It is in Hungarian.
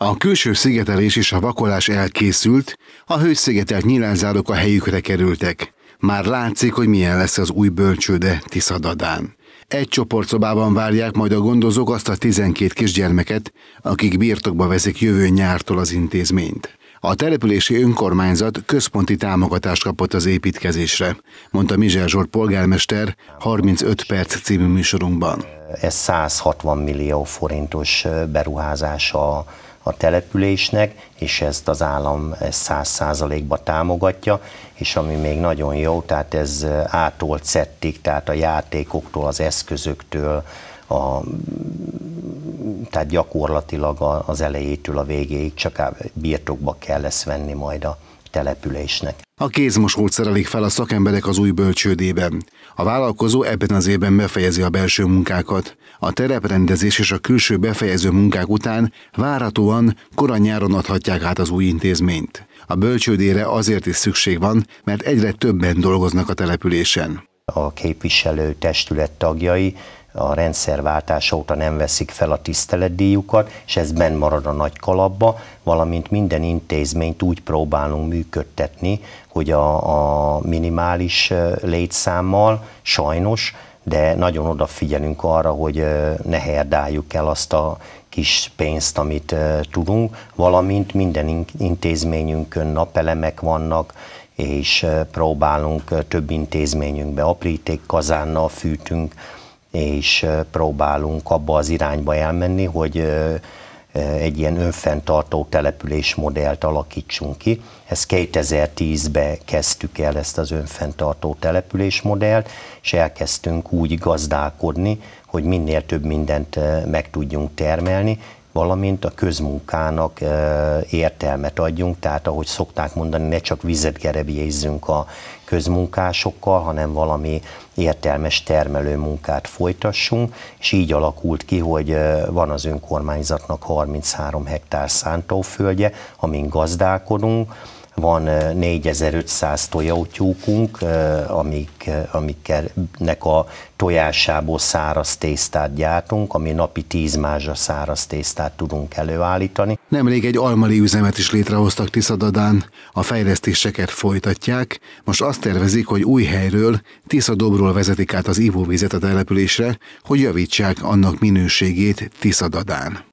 A külső szigetelés és a vakolás elkészült, a hőszigetelt nyilánzárok a helyükre kerültek. Már látszik, hogy milyen lesz az új bölcsőde Tiszadadán. Egy csoport szobában várják majd a gondozók azt a 12 kisgyermeket, akik birtokba veszik jövő nyártól az intézményt. A települési önkormányzat központi támogatást kapott az építkezésre, mondta Mizsel Zsolt polgármester 35 perc című műsorunkban. Ez 160 millió forintos beruházása a településnek, és ezt az állam száz százalékba támogatja, és ami még nagyon jó, tehát ez átolt szettik, tehát a játékoktól, az eszközöktől, a, tehát gyakorlatilag az elejétől a végéig csak birtokba kell lesz venni majd a településnek. A kézmosót szerelik fel a szakemberek az új bölcsődében. A vállalkozó ebben az évben befejezi a belső munkákat. A tereprendezés és a külső befejező munkák után várhatóan koran nyáron adhatják át az új intézményt. A bölcsődére azért is szükség van, mert egyre többen dolgoznak a településen. A képviselő testület tagjai a rendszerváltás óta nem veszik fel a tiszteletdíjukat, és ez benn marad a nagy kalapba, valamint minden intézményt úgy próbálunk működtetni, hogy a, a minimális létszámmal sajnos, de nagyon odafigyelünk arra, hogy ne herdáljuk el azt a kis pénzt, amit tudunk, valamint minden intézményünkön napelemek vannak, és próbálunk több intézményünkbe apríték fűtünk, és próbálunk abba az irányba elmenni, hogy egy ilyen önfenntartó település modellt alakítsunk ki. Ezt 2010-ben kezdtük el ezt az önfenntartó település modellt, és elkezdtünk úgy gazdálkodni, hogy minél több mindent meg tudjunk termelni, valamint a közmunkának e, értelmet adjunk, tehát ahogy szokták mondani, ne csak vizet gerebjézzünk a közmunkásokkal, hanem valami értelmes termelő munkát folytassunk, és így alakult ki, hogy e, van az önkormányzatnak 33 hektár szántóföldje, amin gazdálkodunk, van 4500 tojótyúkunk, amik, amiknek a tojásából száraz tésztát gyártunk, ami napi 10 mázsa száraz tésztát tudunk előállítani. Nemrég egy almali üzemet is létrehoztak Tiszadadán, a fejlesztéseket folytatják, most azt tervezik, hogy új helyről, Tiszadobról vezetik át az ivóvizet a településre, hogy javítsák annak minőségét Tiszadadán.